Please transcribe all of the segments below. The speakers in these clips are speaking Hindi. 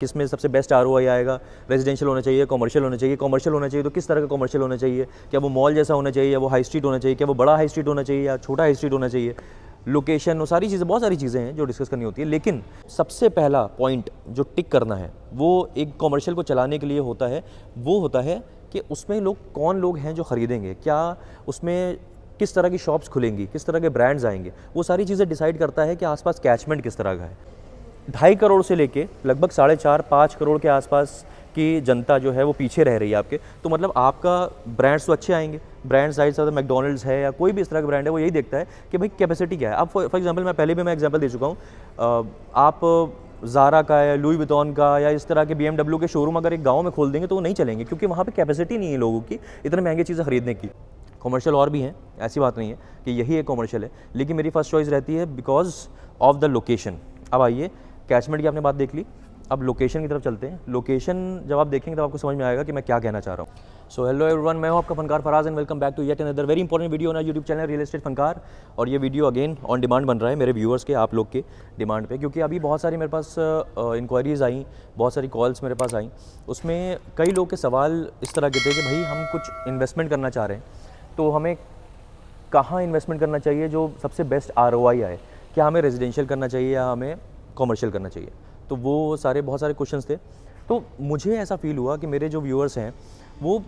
किस में सबसे बेस्ट आर आएगा रेजिडेंशियल होना चाहिए कॉमर्शियल होना चाहिए कॉमर्शियल होना चाहिए तो किस तरह का कॉमर्शियल होना चाहिए क्या वो मॉल जैसा होना चाहिए या वो हाई स्ट्रीट होना चाहिए क्या वो बड़ा हाई स्ट्रीट होना चाहिए या छोटा हाई स्ट्रीट होना चाहिए लोकेशन और सारी चीज़ें बहुत सारी चीज़ें हैं जो डिस्कस करनी होती है लेकिन सबसे पहला पॉइंट जो टिक करना है वो एक कॉमर्शियल को चलाने के लिए होता है वो होता है कि उसमें लोग कौन लोग हैं जो ख़रीदेंगे क्या उसमें किस तरह की शॉप्स खुलेंगी किस तरह के ब्रांड्स आएंगे वो सारी चीज़ें डिसाइड करता है कि आसपास कैचमेंट किस तरह का है ढाई करोड़ से लेके लगभग साढ़े चार पाँच करोड़ के आसपास की जनता जो है वो पीछे रह रही है आपके तो मतलब आपका ब्रांड्स तो अच्छे आएंगे ब्रांड साइज ज़्यादा तो मैकडोनल्ड्स है या कोई भी इस तरह का ब्रांड है वो यही देखता है कि भाई कैपेसिटी क्या है आप फॉर एग्जाम्पल मैं पहले भी मैं एग्जाम्पल दे चुका हूँ आप ज़ारा का या लुई वितौन का या इस तरह के बी के शोरूम अगर एक गाँव में खोल देंगे तो वो नहीं चलेंगे क्योंकि वहाँ पर कैपेसिटी नहीं है लोगों की इतने महंगी चीज़ें खरीदने की कॉमर्शियल और भी हैं ऐसी बात नहीं है कि यही एक कॉमर्शियल है लेकिन मेरी फर्स्ट चॉइस रहती है बिकॉज ऑफ द लोकेशन अब आइए कैचमेंट की आपने बात देख ली अब लोकेशन की तरफ चलते हैं लोकेशन जब आप देखेंगे तो आपको समझ में आएगा कि मैं क्या कहना चाह रहा हूँ सो हेलो एवरीवन मैं हूँ आपका Funkar Faraz and welcome back to yet another very important video ना YouTube channel real estate Funkar और ये वीडियो अगेन ऑन डिमांड बन रहा है मेरे व्यूअर्स के आप लोग के डिमांड पर क्योंकि अभी बहुत सारी मेरे पास इंक्वायरीज़ आई बहुत सारी कॉल्स मेरे पास आई उसमें कई लोग के सवाल इस तरह के थे कि भाई हम कुछ इन्वेस्टमेंट करना चाह रहे हैं तो हमें कहाँ इन्वेस्टमेंट करना चाहिए जो सबसे बेस्ट आर आए क्या हमें रेजिडेंशियल करना चाहिए या हमें कॉमर्शियल करना चाहिए तो वो सारे बहुत सारे क्वेश्चन थे तो मुझे ऐसा फील हुआ कि मेरे जो व्यूअर्स हैं वो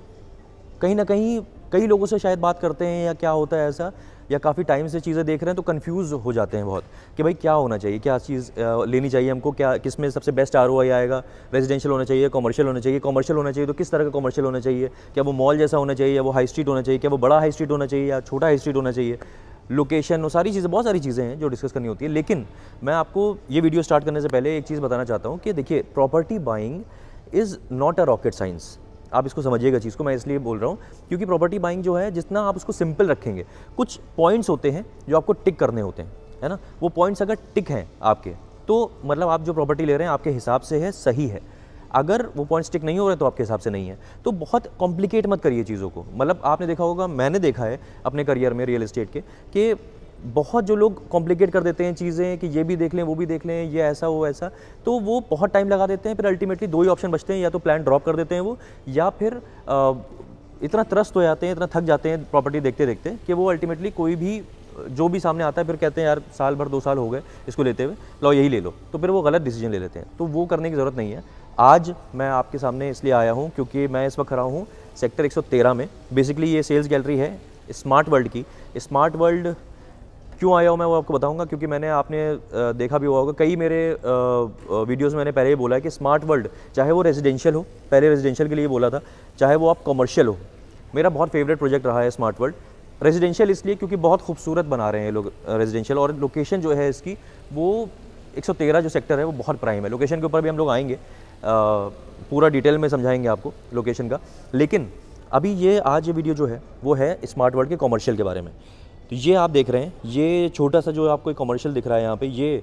कहीं ना कहीं कई लोगों से शायद बात करते हैं या क्या होता है ऐसा या काफ़ी टाइम से चीज़ें देख रहे हैं तो कन्फ्यूज़ हो जाते हैं बहुत कि भाई क्या होना चाहिए क्या चीज़ लेनी चाहिए हमको क्या किस में सबसे बेस्ट आर आएगा रेजिडेंशियल होना चाहिए कॉमर्शियल होना चाहिए कॉमर्शियल होना चाहिए तो किस तरह का कॉमर्शियल होना चाहिए क्या वो मॉल जैसा होना चाहिए या वो हाई स्ट्रीट होना चाहिए क्या वो बड़ा हाई स्ट्रीट होना चाहिए या छोटा हाई स्ट्रीट होना चाहिए लोकेशन और सारी चीज़ें बहुत सारी चीज़ें हैं जो डिस्कस करनी होती है लेकिन मैं आपको ये वीडियो स्टार्ट करने से पहले एक चीज़ बताना चाहता हूँ कि देखिए property buying is not a rocket science आप इसको समझिएगा चीज़ को मैं इसलिए बोल रहा हूँ क्योंकि प्रॉपर्टी बाइंग जो है जितना आप उसको सिंपल रखेंगे कुछ पॉइंट्स होते हैं जो आपको टिक करने होते हैं है ना वो पॉइंट्स अगर टिक हैं आपके तो मतलब आप जो प्रॉपर्टी ले रहे हैं आपके हिसाब से है सही है अगर वो पॉइंट स्टिक नहीं हो रहा तो आपके हिसाब से नहीं है तो बहुत कॉम्प्लिकेट मत करिए चीज़ों को मतलब आपने देखा होगा मैंने देखा है अपने करियर में रियल इस्टेट के कि बहुत जो लोग कॉम्प्लिकेट कर देते हैं चीज़ें कि ये भी देख लें वो भी देख लें ये ऐसा वो ऐसा तो वो बहुत टाइम लगा देते हैं फिर अल्टीमेटली दो ही ऑप्शन बचते हैं या तो प्लान ड्रॉप कर देते हैं वो या फिर आ, इतना त्रस्त हो जाते हैं इतना थक जाते हैं प्रॉपर्टी देखते देखते कि वो अल्टीमेटली कोई भी जो भी सामने आता है फिर कहते हैं यार साल भर दो साल हो गए इसको लेते हुए लो यही ले लो तो फिर वो गलत डिसीजन ले लेते हैं तो वो करने की ज़रूरत नहीं है आज मैं आपके सामने इसलिए आया हूँ क्योंकि मैं इस वक्त खड़ा हूँ सेक्टर 113 में बेसिकली ये सेल्स गैलरी है स्मार्ट वर्ल्ड की स्मार्ट वर्ल्ड क्यों आया हूँ मैं वो आपको बताऊँगा क्योंकि मैंने आपने देखा भी हुआ होगा कई मेरे वीडियोज़ में मैंने पहले ही बोला है कि स्मार्ट वर्ल्ड चाहे वो रेजिडेंशियल हो पहले रेजिडेंशियल के लिए बोला था चाहे वो आप कॉमर्शियल हो मेरा बहुत फेवरेट प्रोजेक्ट रहा है स्मार्ट वर्ल्ड रेजिडेंशियल इसलिए क्योंकि बहुत खूबसूरत बना रहे हैं लोग रेजिडेंशियल और लोकेशन जो है इसकी वो 113 जो सेक्टर है वो बहुत प्राइम है लोकेशन के ऊपर भी हम लोग आएंगे पूरा डिटेल में समझाएंगे आपको लोकेशन का लेकिन अभी ये आज ये वीडियो जो है वो है स्मार्ट वर्ल्ड के कॉमर्शियल के बारे में तो ये आप देख रहे हैं ये छोटा सा जो आपको कॉमर्शियल दिख रहा है यहाँ पे ये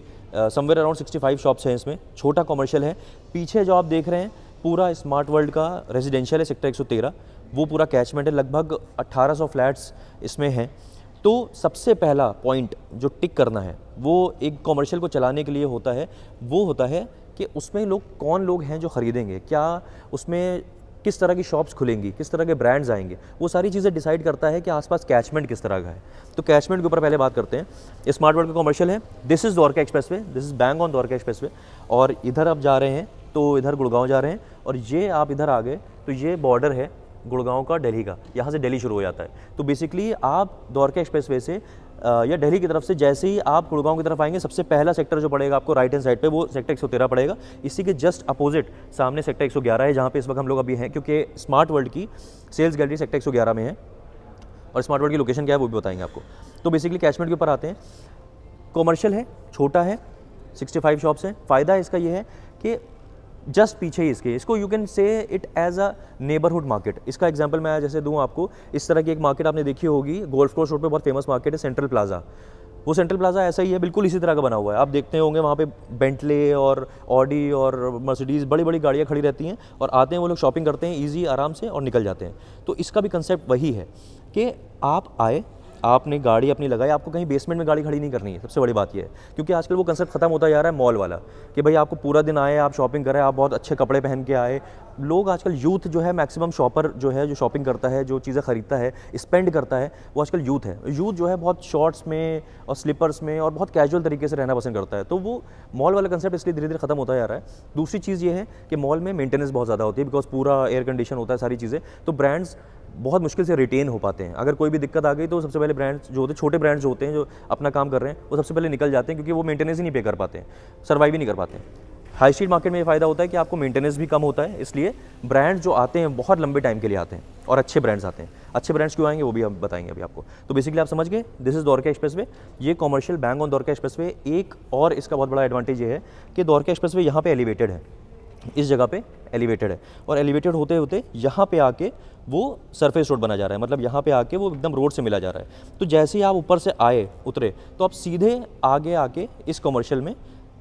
समवेयर अराउंड 65 शॉप्स हैं इसमें छोटा कॉमर्शियल है पीछे जो आप देख रहे हैं पूरा स्मार्ट वर्ल्ड का रेजिडेंशियल है सेक्टर 113 वो पूरा कैचमेंट है लगभग 1800 फ्लैट्स इसमें हैं तो सबसे पहला पॉइंट जो टिक करना है वो एक कॉमर्शियल को चलाने के लिए होता है वो होता है कि उसमें लोग कौन लोग हैं जो ख़रीदेंगे क्या उसमें किस तरह की शॉप्स खुलेंगी किस तरह के ब्रांड्स आएंगे वो सारी चीज़ें डिसाइड करता है कि आसपास कैचमेंट किस तरह का है तो कैचमेंट के ऊपर पहले बात करते हैं स्मार्ट वर्ल्ड का कॉमर्शियल है this is Dwarka expressway this is bang on Dwarka expressway और इधर आप जा रहे हैं तो इधर गुड़गांव जा रहे हैं और ये आप इधर आ गए तो ये बॉर्डर है गुड़गांव का दिल्ली का यहाँ से दिल्ली शुरू हो जाता है तो बेसिकली आप द्वारका एक्सप्रेस वे से या दिल्ली की तरफ से जैसे ही आप गुड़गांव की तरफ आएंगे सबसे पहला सेक्टर जो पड़ेगा आपको राइट हैंड साइड पे वो सेक्टर 113 पड़ेगा इसी के जस्ट अपोजिट सामने सेक्टर एक है जहाँ पे इस वक्त हम लोग अभी हैं क्योंकि स्मार्ट वर्ल्ड की सेल्स गैलरी सेक्टर एक में है और स्मार्ट वर्ल्ड की लोकेशन क्या है वो भी बताएंगे आपको तो बेसिकली कैचमेंट के ऊपर आते हैं कॉमर्शियल है छोटा है सिक्सटी शॉप्स हैं फ़ायदा इसका यह है कि जस्ट पीछे ही इसके इसको you can say it as a neighbourhood market इसका एग्जाम्पल मैं जैसे दूँ आपको इस तरह की एक मार्केट आपने देखी होगी गोल्फ कोर्स रोड पर बहुत फेमस मार्केट है सेंट्रल प्लाजा वो सेंट्रल प्लाजा ऐसा ही है बिल्कुल इसी तरह का बना हुआ है आप देखते होंगे वहाँ पे बेंटले और ऑडी और मर्सिडीज़ बड़ी बड़ी गाड़ियाँ खड़ी रहती हैं और आते हैं वो लोग शॉपिंग करते हैं ईजी आराम से और निकल जाते हैं तो इसका भी कंसेप्ट वही है कि आप आए आपने गाड़ी अपनी लगाई आपको कहीं बेसमेंट में गाड़ी खड़ी नहीं करनी है सबसे बड़ी बात यह है क्योंकि आजकल वो कंसेप्ट खत्म होता जा रहा है मॉल वाला कि भाई आपको पूरा दिन आए आप शॉपिंग करें आप बहुत अच्छे कपड़े पहन के आए लोग आजकल यूथ जो है मैक्सिमम शॉपर जो है जो शॉपिंग करता है जो चीज़ें खरीदता है स्पेंड करता है वो आजकल यूथ है यूथ जो है बहुत शॉर्ट्स में और स्लीपर्स में और बहुत कैजुअल तरीके से रहना पसंद करता है तो वो मॉल वाला कंसेप्ट इसलिए धीरे धीरे खत्म होता जा रहा है दूसरी चीज़ ये है कि मॉल में मेंटेनेंस बहुत ज़्यादा होती है बिकॉज पूरा एयर कंडीशन होता है सारी चीज़ें तो ब्रांड्स बहुत मुश्किल से रिटेन हो पाते हैं अगर कोई भी दिक्कत आ गई तो सबसे पहले ब्रांड्स जो होते हैं छोटे ब्रांड्स जो होते हैं जो अपना काम कर रहे हैं वो सबसे पहले निकल जाते हैं क्योंकि वो मेंटेनेंस ही नहीं पे कर पाते हैं सर्वाइव ही नहीं कर पाते हाई स्ट्रीट मार्केट में ये फ़ायदा होता है कि आपको मेंटेनेंस भी कम होता है इसलिए ब्रांड जो आते हैं बहुत लंबे टाइम के लिए आते हैं और अच्छे ब्रांड्स आते हैं अच्छे ब्रांड्स क्यों आएंगे वो भी हम बताएंगे अभी आपको तो बेसिकली आप समझ गए दिस इज़ दौर एक्सप्रेस वे ये कॉमर्शियल बैंक ऑन दौर एक्सप्रेस वे एक और इसका बहुत बड़ा एडवांटेज ये है कि दौर एक्सप्रेस वे यहाँ पर एलिवेटेड है इस जगह पे एलिवेटेड है और एलिवेटेड होते होते यहाँ पे आके वो सरफेस रोड बना जा रहा है मतलब यहाँ पे आके वो एकदम रोड से मिला जा रहा है तो जैसे ही आप ऊपर से आए उतरे तो आप सीधे आगे आके इस कॉमर्शियल में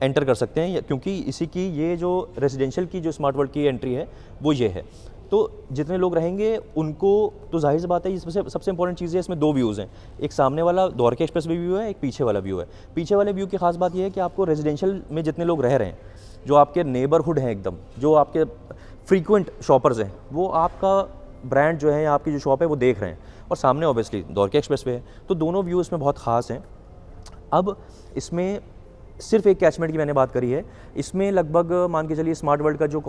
एंटर कर सकते हैं क्योंकि इसी की ये जो रेजिडेंशियल की जो स्मार्ट वर्ल्ड की एंट्री है वो ये है तो जितने लोग रहेंगे उनको तो जाहिर सी बात है इसमें से सबसे इंपॉर्टेंट चीज़ है इसमें दो व्यूज़ हैं एक सामने वाला दौर के एक्सप्रेस व्यू है एक पीछे वाला व्यू है पीछे वाले व्यू की खास बात यह है कि आपको रेजिडेंशियल में जितने लोग रह रहे हैं जो आपके नेबरहुड हैं एकदम जो आपके फ्रीक्वेंट शॉपर्स हैं वो आपका ब्रांड जो है या आपकी जो शॉप है वो देख रहे हैं और सामने ऑब्वियसली दौर के एक्सप्रेस वे है तो दोनों व्यू इसमें बहुत ख़ास हैं अब इसमें सिर्फ एक कैचमेंट की मैंने बात करी है इसमें लगभग मान के चलिए स्मार्ट वर्ल्ड का जो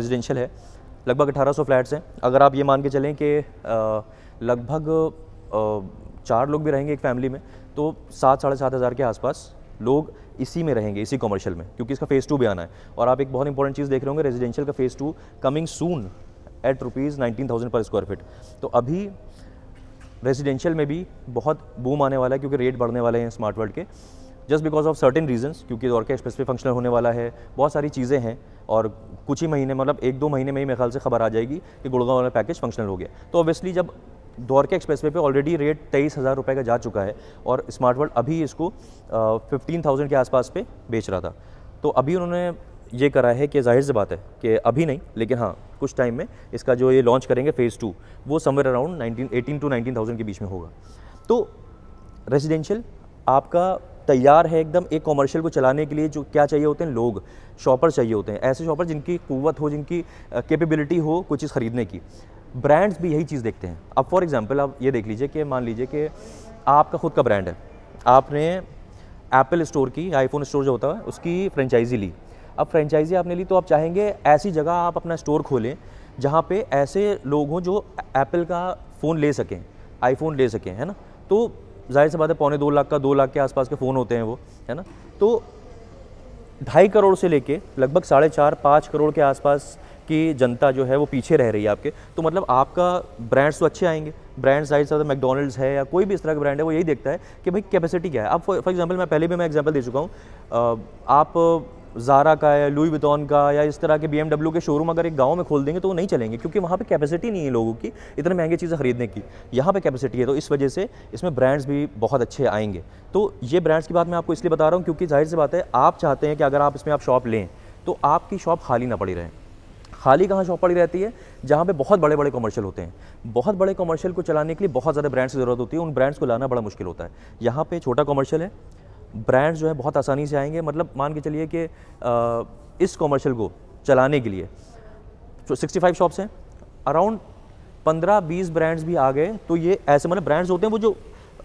रेजिडेंशियल है लगभग 1800 फ्लैट्स हैं अगर आप ये मान के चलें कि लगभग चार लोग भी रहेंगे एक फैमिली में तो सात साढ़े सात हज़ार के आसपास लोग इसी में रहेंगे इसी कॉमर्शियल में क्योंकि इसका फेज़ टू भी आना है और आप एक बहुत इंपॉर्टेंट चीज़ देख रहे होंगे रेजिडेंशियल का phase two coming soon at rupees nineteen thousand per square feet तो अभी रेजिडेंशियल में भी बहुत बूम आने वाला है क्योंकि रेट बढ़ने वाले हैं स्मार्ट वर्ल्ड के just because of certain reasons क्योंकि और क्या स्पेसिफिक फंक्शनल होने वाला है बहुत सारी चीज़ें हैं और कुछ ही महीने मतलब एक दो महीने में ही मेरे ख्याल से खबर आ जाएगी कि गुड़गांव वाला पैकेज फंक्शनल हो गया तो ऑब्वियसली जब दौर के वे पे ऑलरेडी रेट तेईस हज़ार रुपये का जा चुका है और स्मार्ट वर्ल्ड अभी इसको फिफ्टीन थाउजेंड के आसपास पे बेच रहा था तो अभी उन्होंने ये करा है कि जाहिर सी बात है कि अभी नहीं लेकिन हाँ कुछ टाइम में इसका जो ये लॉन्च करेंगे फ़ेज़ टू वो somewhere around nineteen eighteen to nineteen thousand के बीच में होगा तो रेजिडेंशियल आपका तैयार है एकदम एक कॉमर्शियल को चलाने के लिए जो क्या चाहिए होते हैं लोग शॉपर चाहिए होते हैं ऐसे शॉपर जिनकी कुत हो जिनकी कैपेबिलिटी हो कुछ चीज़ ख़रीदने की ब्रांड्स भी यही चीज़ देखते हैं अब फॉर एग्जांपल आप ये देख लीजिए कि मान लीजिए कि आपका खुद का ब्रांड है आपने एप्पल स्टोर की आईफोन स्टोर जो होता है उसकी फ्रेंचाइजी ली अब फ्रेंचाइजी आपने ली तो आप चाहेंगे ऐसी जगह आप अपना स्टोर खोलें जहाँ पे ऐसे लोग हों जो एप्पल का फ़ोन ले सकें आईफोन ले सकें है ना तो जाहिर सी बात है पौने दो लाख का दो लाख के आसपास के फ़ोन होते हैं वो है ना तो ढाई करोड़ से लेके लगभग साढ़े चार पाँच करोड़ के आसपास आपकी जनता जो है वो पीछे रह रही है आपके तो मतलब आपका ब्रांड्स तो अच्छे आएंगे ब्रांड साइज ज़्यादा तो मैकडोनल्ड्स है या कोई भी इस तरह का ब्रांड है वो यही देखता है कि भाई कैपेसिटी क्या है आप फॉर एग्जाम्पल मैं पहले भी मैं एग्जाम्पल दे चुका हूँ आप जारा का या लुई बिटॉन का या इस तरह के बी के शोरूम अगर एक गांव में खोल देंगे तो वो नहीं चलेंगे क्योंकि वहाँ पे कैपेसिटी नहीं है लोगों की इतने महंगे चीज़ें खरीदने की यहाँ पे कैपेसिटी है तो इस वजह से इसमें ब्रांड्स भी बहुत अच्छे आएंगे तो ये ब्रांड्स की बात मैं आपको इसलिए बता रहा हूँ क्योंकि जाहिर सी बात है आप चाहते हैं कि अगर आप इसमें आप शॉप लें तो आपकी शॉप खाली ना पड़ी रहें खाली कहाँ शॉप पड़ी रहती है जहाँ पे बहुत बड़े बड़े कमर्शियल होते हैं बहुत बड़े कमर्शियल को चलाने के लिए बहुत ज़्यादा ब्रांड्स की ज़रूरत होती है उन ब्रांड्स को लाना बड़ा मुश्किल होता है यहाँ पर छोटा कमर्शियल है ब्रांड्स जो है बहुत आसानी से आएंगे मतलब मान के चलिए कि इस कॉमर्शियल को चलाने के लिए सिक्सटी फाइव शॉप्स हैं अराउंड पंद्रह बीस ब्रांड्स भी आ गए तो ये ऐसे मतलब ब्रांड्स होते हैं वो जो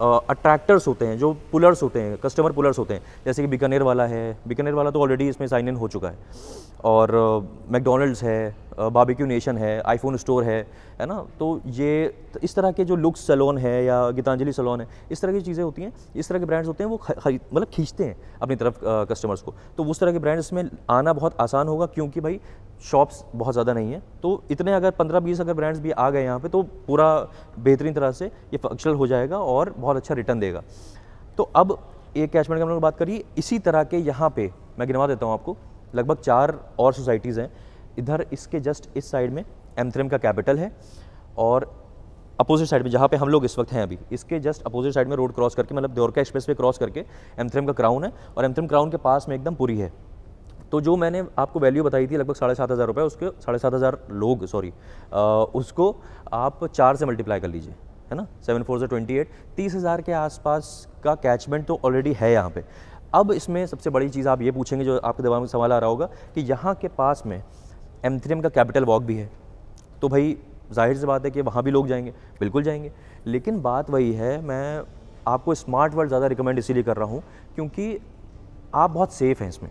अट्रैक्टर्स होते हैं जो पुलर्स होते हैं कस्टमर पुलर्स होते हैं जैसे कि बीकानेर वाला है बीकानेर वाला तो ऑलरेडी इसमें साइन इन हो चुका है और मैकडोनल्ड्स है बाबिक्यू नेशन है आईफोन स्टोर है है ना तो ये इस तरह के जो लुक्स सलोन है या गीतांजलि सलोन है इस तरह की चीज़ें होती हैं इस तरह के ब्रांड्स होते हैं वो मतलब खींचते हैं अपनी तरफ कस्टमर्स को तो उस तरह के ब्रांड्स में आना बहुत आसान होगा क्योंकि भाई शॉप्स बहुत ज़्यादा नहीं है तो इतने अगर पंद्रह बीस अगर ब्रांड्स भी आ गए यहाँ पर तो पूरा बेहतरीन तरह से ये फंक्शनल हो जाएगा और बहुत अच्छा रिटर्न देगा तो अब एक कैचमेंट की हम लोग बात करिए इसी तरह के यहाँ पे मैं गिनवा देता हूँ आपको लगभग चार और सोसाइटीज़ हैं इधर इसके जस्ट इस साइड में एमथ्रेम का कैपिटल है और अपोजिट साइड में जहाँ पे हम लोग इस वक्त हैं अभी इसके जस्ट अपोजिट साइड में रोड क्रॉस करके मतलब द्योरका एक्सप्रेस क्रॉस करके एमथ्रेम का क्राउन है और एमथ्रेम क्राउन के पास में एकदम पूरी है तो जो मैंने आपको वैल्यू बताई थी लगभग साढ़े सात हज़ार रुपये उसके साढ़े सात हज़ार लोग सॉरी उसको आप चार से मल्टीप्लाई कर लीजिए है ना सेवन फोर से ट्वेंटी एट तीस हज़ार के आसपास का कैचमेंट तो ऑलरेडी है यहाँ पे अब इसमें सबसे बड़ी चीज़ आप ये पूछेंगे जो आपके दिमाग में सवाल आ रहा होगा कि यहाँ के पास में एम्थ्रियम का कैपिटल वॉक भी है तो भाई जाहिर सी बात है कि वहाँ भी लोग जाएंगे बिल्कुल जाएंगे लेकिन बात वही है मैं आपको स्मार्ट वर्ल्ड ज़्यादा रिकमेंड इसीलिए कर रहा हूँ क्योंकि आप बहुत सेफ़ हैं इसमें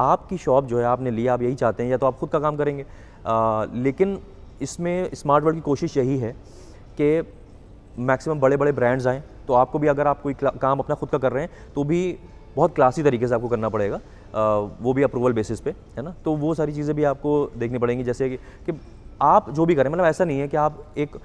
आपकी शॉप जो है आपने लिया आप यही चाहते हैं या तो आप खुद का काम करेंगे आ, लेकिन इसमें स्मार्ट वर्ल्ड की कोशिश यही है कि मैक्सिमम बड़े बड़े ब्रांड्स आएँ तो आपको भी अगर आप कोई काम अपना खुद का कर रहे हैं तो भी बहुत क्लासी तरीके से आपको करना पड़ेगा आ, वो भी अप्रूवल बेसिस पे है ना तो वो सारी चीज़ें भी आपको देखनी पड़ेंगी जैसे कि, कि आप जो भी करें मतलब ऐसा नहीं है कि आप एक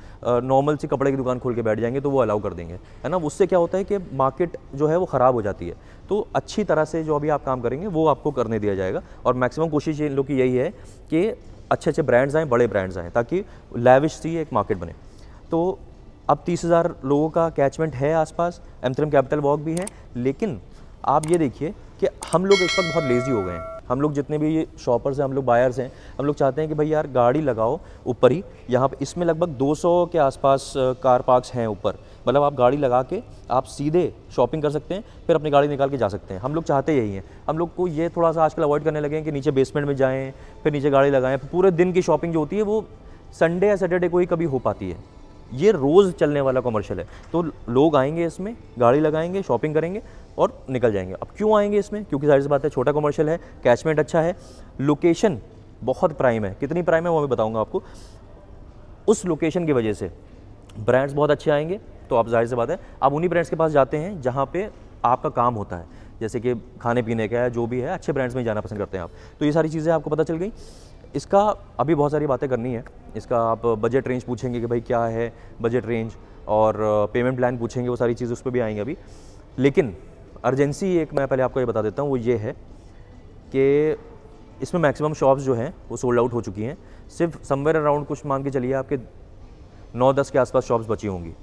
नॉर्मल सी कपड़े की दुकान खोल के बैठ जाएंगे तो वो अलाउ कर देंगे है ना उससे क्या होता है कि मार्केट जो है वो ख़राब हो जाती है तो अच्छी तरह से जो अभी आप काम करेंगे वो आपको करने दिया जाएगा और मैक्सिमम कोशिश इन लोग की यही है कि अच्छे अच्छे ब्रांड्स आएँ बड़े ब्रांड्स आएँ ताकि लैविश सी एक मार्केट बने तो अब तीस हज़ार लोगों का कैचमेंट है आसपास एमथ्रम कैपिटल वॉक भी है लेकिन आप ये देखिए कि हम लोग इस वक्त बहुत लेज़ी हो गए हैं हम लोग जितने भी शॉपर्स हैं हम लोग बायर्स हैं हम लोग चाहते हैं कि भाई यार गाड़ी लगाओ ऊपर ही यहाँ पर इसमें लगभग 200 के आसपास कार पार्क्स हैं ऊपर मतलब आप गाड़ी लगा के आप सीधे शॉपिंग कर सकते हैं फिर अपनी गाड़ी निकाल के जा सकते हैं हम लोग चाहते यही हैं हम लोग को ये थोड़ा सा आजकल अवॉइड करने लगे हैं कि नीचे बेसमेंट में जाएँ फिर नीचे गाड़ी लगाएँ पूरे दिन की शॉपिंग जो होती है वो संडे या सैटरडे को ही कभी हो पाती है ये रोज़ चलने वाला कॉमर्शल है तो लोग आएंगे इसमें गाड़ी लगाएंगे शॉपिंग करेंगे और निकल जाएंगे अब क्यों आएंगे इसमें क्योंकि सारी सी बात है छोटा कॉमर्शल है कैचमेंट अच्छा है लोकेशन बहुत प्राइम है कितनी प्राइम है वो मैं बताऊँगा आपको उस लोकेशन की वजह से ब्रांड्स बहुत अच्छे आएंगे तो आप जाहिर सी बात है आप उन्हीं ब्रांड्स के पास जाते हैं जहाँ पे आपका काम होता है जैसे कि खाने पीने का है जो भी है अच्छे ब्रांड्स में जाना पसंद करते हैं आप तो ये सारी चीज़ें आपको पता चल गई इसका अभी बहुत सारी बातें करनी है इसका आप बजट रेंज पूछेंगे कि भाई क्या है बजट रेंज और पेमेंट प्लान पूछेंगे वो सारी चीज़ उस पर भी आएंगे अभी लेकिन अर्जेंसी एक मैं पहले आपको ये बता देता हूँ वो ये है कि इसमें मैक्सिमम शॉप्स जो हैं वो सोल्ड आउट हो चुकी हैं सिर्फ समवेयर अराउंड कुछ मान के चलिए आपके नौ दस के आसपास शॉप्स बची होंगी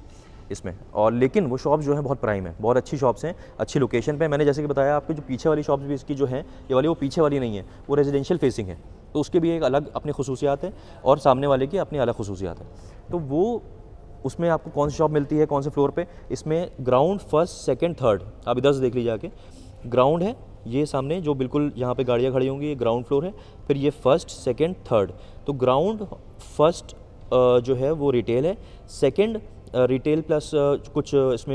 इसमें और लेकिन वो शॉप्स जो हैं बहुत प्राइम है बहुत अच्छी शॉप्स हैं अच्छी लोकेशन पे मैंने जैसे कि बताया आपके जो पीछे वाली शॉप्स भी इसकी जो हैं ये वाली वो पीछे वाली नहीं है वो रेजिडेंशियल फेसिंग है तो उसके भी एक अलग अपनी खसूसियात है और सामने वाले की अपनी अलग खसूसियात है तो वो उसमें आपको कौन सी शॉप मिलती है कौन से फ्लोर पे इसमें ग्राउंड फर्स्ट सेकंड थर्ड आप इधर से देख लीजिए आके ग्राउंड है ये सामने जो बिल्कुल यहाँ पे गाड़ियाँ खड़ी होंगी ये ग्राउंड फ्लोर है फिर ये फर्स्ट सेकंड थर्ड तो ग्राउंड फर्स्ट जो है वो रिटेल है सेकंड रिटेल प्लस कुछ इसमें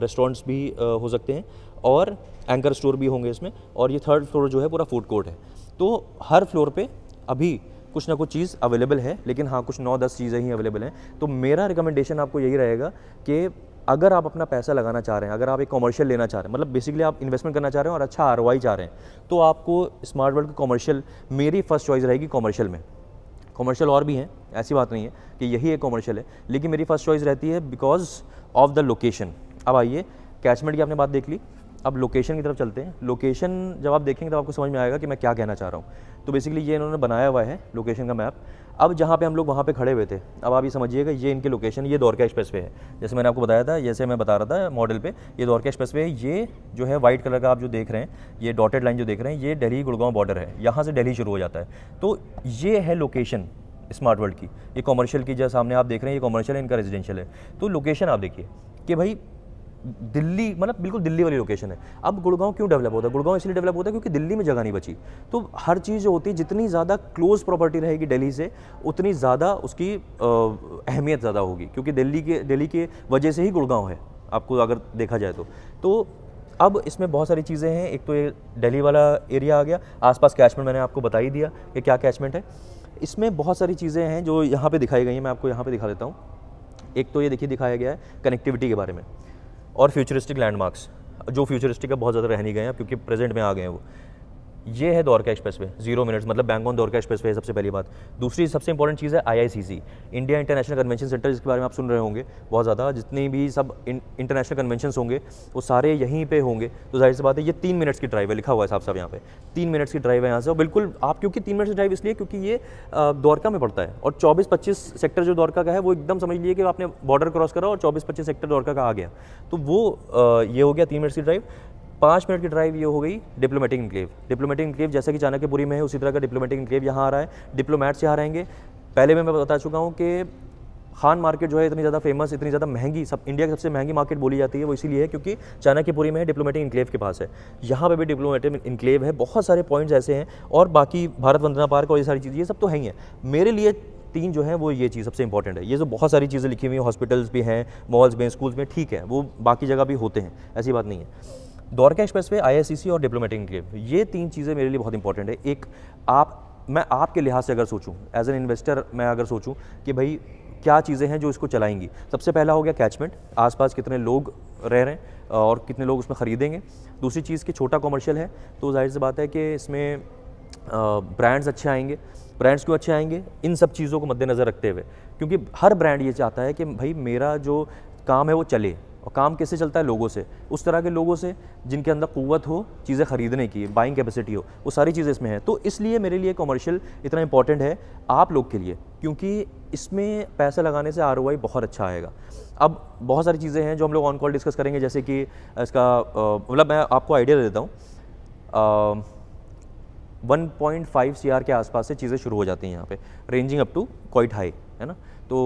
रेस्टोरेंट्स भी हो सकते हैं और एंकर स्टोर भी होंगे इसमें और ये थर्ड फ्लोर जो है पूरा फूड कोर्ट है तो हर फ्लोर पे अभी कुछ ना कुछ चीज़ अवेलेबल है लेकिन हाँ कुछ नौ दस चीज़ें ही अवेलेबल हैं तो मेरा रिकमेंडेशन आपको यही रहेगा कि अगर आप अपना पैसा लगाना चाह रहे हैं अगर आप एक कॉमर्शियल लेना चाह रहे हैं मतलब बेसिकली आप इन्वेस्टमेंट करना चाह रहे हैं और अच्छा आर चाह रहे हैं तो आपको स्मार्ट वर्ल्ड कॉमर्शियल मेरी फर्स्ट चॉइस रहेगी कॉमर्शियल में कॉमर्शियल और भी हैं ऐसी बात नहीं है कि यही एक कॉमर्शियल है लेकिन मेरी फर्स्ट चॉइस रहती है बिकॉज ऑफ द लोकेशन अब आइए कैचमेंट की आपने बात देख ली अब लोकेशन की तरफ चलते हैं लोकेशन जब आप देखेंगे तो आपको समझ में आएगा कि मैं क्या कहना चाह रहा हूँ तो बेसिकली ये इन्होंने बनाया हुआ है लोकेशन का मैप अब जहाँ पे हम लोग वहाँ पे खड़े हुए थे अब आप ये समझिएगा ये इनके लोकेशन ये दौर का एक्सप्रेस वे है जैसे मैंने आपको बताया था जैसे मैं बता रहा था मॉडल पे ये दौर का एक्सप्रेस वे ये जो है वाइट कलर का आप जो देख रहे हैं ये डॉटेड लाइन जो देख रहे हैं ये डेली गुड़गांव बॉर्डर है यहाँ से डेली शुरू हो जाता है तो ये है लोकेशन स्मार्ट वर्ल्ड की ये कॉमर्शियल की जो सामने आप देख रहे हैं ये कॉमर्शियल है इनका रेजिडेंशियल है तो लोकेशन आप देखिए कि भाई दिल्ली मतलब बिल्कुल दिल्ली वाली लोकेशन है अब गुड़गांव क्यों डेवलप होता है गुड़गांव इसलिए डेवलप होता है क्योंकि दिल्ली में जगह नहीं बची तो हर चीज़ जो होती है जितनी ज़्यादा क्लोज प्रॉपर्टी रहेगी दिल्ली से उतनी ज़्यादा उसकी अहमियत ज़्यादा होगी क्योंकि दिल्ली के दिल्ली के वजह से ही गुड़गांव है आपको अगर देखा जाए तो तो अब इसमें बहुत सारी चीज़ें हैं एक तो ये दिल्ली वाला एरिया आ गया आसपास कैचमेंट मैंने आपको बता ही दिया कि क्या कैचमेंट है इसमें बहुत सारी चीज़ें हैं जो यहाँ पे दिखाई गई हैं मैं आपको यहाँ पे दिखा देता हूँ एक तो ये देखिए दिखाया गया है कनेक्टिविटी के बारे में और फ्यूचरिस्टिक लैंडमार्क्स जो फ्यूचरिस्टिक का बहुत ज़्यादा रहने गए हैं क्योंकि प्रेजेंट में आ गए हैं वो ये है दौर का एक्सप्रेस वे जीरो मिनट्स मतलब बैंगोन दौर का एक्सप्रेस वे सबसे पहली बात दूसरी सबसे इंपॉर्टेंट चीज़ है IICC India International Convention Centre जिसके बारे में आप सुन रहे होंगे बहुत ज़्यादा जितने भी सब इंटरनेशनल कन्वेंशन होंगे वो सारे यहीं पर होंगे तो जाहिर सी बात है ये तीन मिनट्स की ड्राइव है लिखा हुआ है साहब साहब यहाँ पे तीन मिनट्स की ड्राइव है यहाँ से और बिल्कुल आप क्योंकि तीन मिनट्स की ड्राइव इसलिए क्योंकि ये द्वारका में पड़ता है और चौबीस पच्चीस सेक्टर जो द्वारका का है वो एकदम समझ लिए कि आपने बॉर्डर क्रॉस करा और चौबीस पच्चीस सेक्टर द्वारका का आ गया तो वो ये हो गया तीन मिनट्स की ड्राइव पाँच मिनट की ड्राइव ये हो गई डिप्लोमेटिक इंक्लेव डिप्लोमेटिक इंक्लेव जैसे कि चाणक्यपुरी में है उसी तरह का डिप्लोमेटिक इंक्लेव यहाँ आ रहा है डिप्लोमेट्स यहाँ रहेंगे पहले में मैं बता चुका हूँ कि खान मार्केट जो है इतनी ज़्यादा फेमस इतनी ज़्यादा महंगी सब इंडिया की सबसे महंगी मार्केट बोली जाती है वो इसीलिए है क्योंकि चाणक्यपुरी में है डिप्लोमेटिक इंक्लेव के पास है यहाँ पे भी डिप्लोमेटिक इंक्लेव है बहुत सारे पॉइंट्स ऐसे हैं और बाकी भारत वंदना पार्क और ये सारी चीज़ें ये सब तो है ही है मेरे लिए तीन जो है वो ये चीज़ सबसे इंपॉर्टेंट है ये जो बहुत सारी चीज़ें लिखी हुई हैं हॉस्पिटल्स भी हैं मॉल्स भी हैं स्कूल्स में ठीक है वो बाकी जगह भी होते हैं ऐसी बात नहीं है दौर एक्सप्रेस वे आई e और डिप्लोमेटिक इंडिया ये तीन चीज़ें मेरे लिए बहुत इंपॉर्टेंट है एक आप मैं आपके लिहाज से अगर सोचूं एज एन इन्वेस्टर मैं अगर सोचूं कि भाई क्या चीज़ें हैं जो इसको चलाएंगी सबसे पहला हो गया कैचमेंट आसपास कितने लोग रह रहे हैं और कितने लोग उसमें ख़रीदेंगे दूसरी चीज़ कि छोटा कॉमर्शियल है तो जाहिर सी बात है कि इसमें ब्रांड्स अच्छे आएंगे ब्रांड्स क्यों अच्छे आएंगे इन सब चीज़ों को मद्देनज़र रखते हुए क्योंकि हर ब्रांड ये चाहता है कि भाई मेरा जो काम है वो चले और काम कैसे चलता है लोगों से उस तरह के लोगों से जिनके अंदर क़वत हो चीज़ें ख़रीदने की बाइंग कैपेसिटी हो वो सारी चीज़ें इसमें हैं तो इसलिए मेरे लिए कॉमर्शियल इतना इंपॉर्टेंट है आप लोग के लिए क्योंकि इसमें पैसा लगाने से आर बहुत अच्छा आएगा अब बहुत सारी चीज़ें हैं जो हम लोग ऑन कॉल डिस्कस करेंगे जैसे कि इसका मतलब मैं आपको आइडिया दे देता हूँ one point five C R के आसपास से चीज़ें शुरू हो जाती हैं यहाँ पे ranging up to quite high है ना तो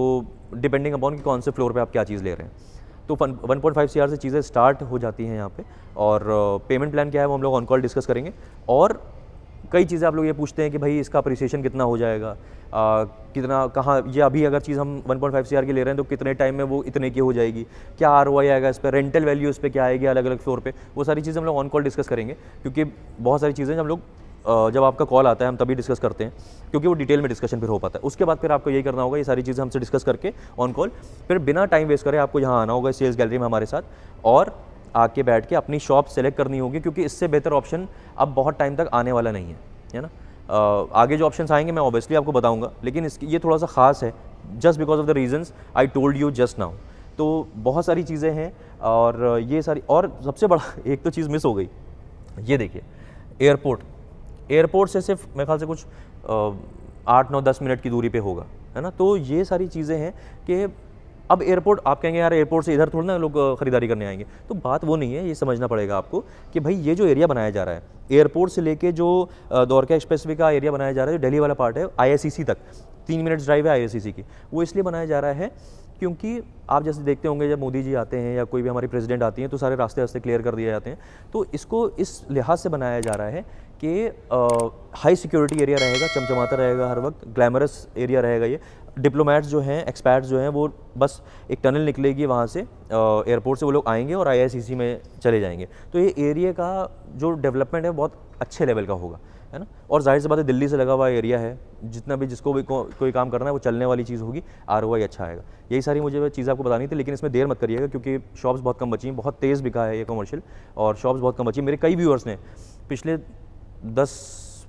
डिपेंडिंग अपॉन कि कौन से फ्लोर पे आप क्या चीज़ ले रहे हैं तो वन पॉइंट फाइव से चीज़ें स्टार्ट हो जाती हैं यहाँ पे और पेमेंट प्लान क्या है वो हम लोग ऑन कॉल डिस्कस करेंगे और कई चीज़ें आप लोग ये पूछते हैं कि भाई इसका अप्रिसिएशन कितना हो जाएगा आ, कितना कहाँ ये अभी अगर चीज़ हम 1.5 पॉइंट की ले रहे हैं तो कितने टाइम में वो इतने की हो जाएगी क्या आर आएगा इस पर रेंटल वैल्यू इस पर क्या आएगी अलग अलग फ्लोर पर वो सारी चीज़ें हम लोग ऑन कॉल डिस्कस करेंगे क्योंकि बहुत सारी चीज़ें हम लोग जब आपका कॉल आता है हम तभी डिस्कस करते हैं क्योंकि वो डिटेल में डिस्कशन फिर हो पाता है उसके बाद फिर आपको यही करना होगा ये सारी चीज़ें हमसे डिस्कस करके ऑन कॉल फिर बिना टाइम वेस्ट करें आपको यहाँ आना होगा सेल्स गैलरी में हमारे साथ और आके बैठ के अपनी शॉप सेलेक्ट करनी होगी क्योंकि इससे बेहतर ऑप्शन अब बहुत टाइम तक आने वाला नहीं है है ना आगे जो ऑप्शन आएंगे मैं ऑब्वियसली आपको बताऊंगा लेकिन इसकी ये थोड़ा सा खास है just because of the reasons I told you just now तो बहुत सारी चीज़ें हैं और ये सारी और सबसे बड़ा एक तो चीज़ मिस हो गई ये देखिए एयरपोर्ट एयरपोर्ट से सिर्फ मेरे ख्याल से कुछ आठ नौ दस मिनट की दूरी पे होगा है ना तो ये सारी चीज़ें हैं कि अब एयरपोर्ट आप कहेंगे यार एयरपोर्ट से इधर थोड़ा ना लोग खरीदारी करने आएंगे तो बात वो नहीं है ये समझना पड़ेगा आपको कि भाई ये जो एरिया बनाया जा रहा है एयरपोर्ट से लेके जो दौरका एक्सप्रेस का एरिया बनाया जा रहा है जो दिल्ली वाला पार्ट है आई तक तीन मिनट ड्राइव है आई की वो इसलिए बनाया जा रहा है क्योंकि आप जैसे देखते होंगे जब मोदी जी आते हैं या कोई भी हमारी प्रेसिडेंट आती हैं तो सारे रास्ते रास्ते क्लियर कर दिए जाते हैं तो इसको इस लिहाज से बनाया जा रहा है कि हाई सिक्योरिटी एरिया रहेगा चमचमाता रहेगा हर वक्त ग्लैमरस एरिया रहेगा ये डिप्लोमेट्स जो हैं एक्सपैट्स जो हैं वो बस एक टनल निकलेगी वहाँ से एयरपोर्ट से वो लोग आएंगे और आईआईसीसी में चले जाएंगे तो ये एरिया का जो डेवलपमेंट है बहुत अच्छे लेवल का होगा है ना और जाहिर सी बात है दिल्ली से लगा हुआ एरिया है जितना भी जिसको भी को, कोई काम करना है वो चलने वाली चीज़ होगी आर ओ आई अच्छा आएगा यही सारी मुझे चीज़ आपको बतानी थी लेकिन इसमें देर मत करिएगा क्योंकि शॉप्स बहुत कम बची हैं बहुत तेज़ बिका है ये कमर्शियल और शॉप्स बहुत कम बची मेरे कई व्यूअर्स ने पिछले दस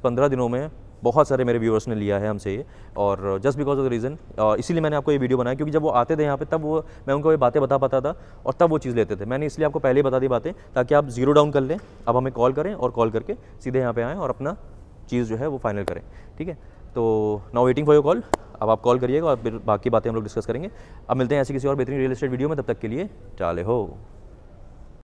पंद्रह दिनों में बहुत सारे मेरे व्यूअर्स ने लिया है हमसे ये और just because of the reason इसीलिए मैंने आपको ये वीडियो बनाया क्योंकि जब वो आते थे यहाँ पे तब वो मैं उनको ये बातें बता पाता था और तब वो चीज़ लेते थे मैंने इसलिए आपको पहले ही बता दी बातें ताकि आप जीरो डाउन कर लें अब हमें कॉल करें और कॉल करके सीधे यहाँ पर आएँ और अपना चीज़ जो है वो फाइनल करें ठीक है तो now waiting for your call अब आप कॉल करिएगा और फिर बाकी बातें हम लोग डिस्कस करेंगे अब मिलते हैं ऐसे किसी और बेहतरीन रियल इस्टेट वीडियो में तब तक के लिए चाले हो